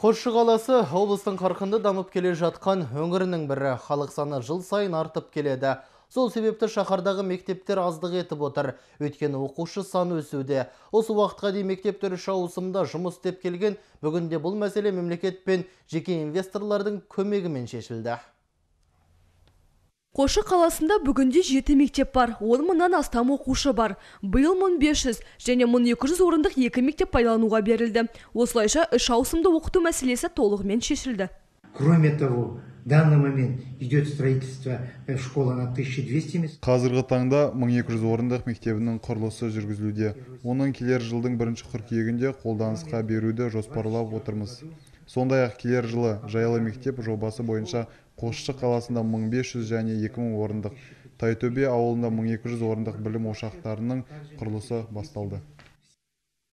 қосшы қаласы облыстың қарқынды дамып келе жатқан өңірінің бірі халық саны жыл сайын артып келеді сол себепті шақардағы мектептер аздық етіп отыр өткен оқушы саны өсуде осы уақытқа дейін мектептер үш ауысымда жұмыс істеп келген бүгінде бұл мәселе мемлекет жеке инвесторлардың көмегімен шешілді қошы қаласында бүгінде жеті мектеп бар он мыңнан астам оқушы бар биыл 1500, және 1200 орындық екі мектеп пайдалануға берілді осылайша үш ауысымды оқыту мәселесі толығымен шешілді кроме того данный момент идет строительство э, школы на 1200 мест. Қазіргі таңда 1200 орындық мектебінің құрылысы жүргізілуде. Оның келер жылдың бірінші қыркүйегінде қолданысқа беруді жоспарлап отырмыз. Сондай-ақ келер жылы жайлы мектеп жобасы бойынша Қосшы қаласында 1500 және 2000 орындық, Тайтөбе ауылында 1200 орындық білім ошақтарының құрылысы басталды.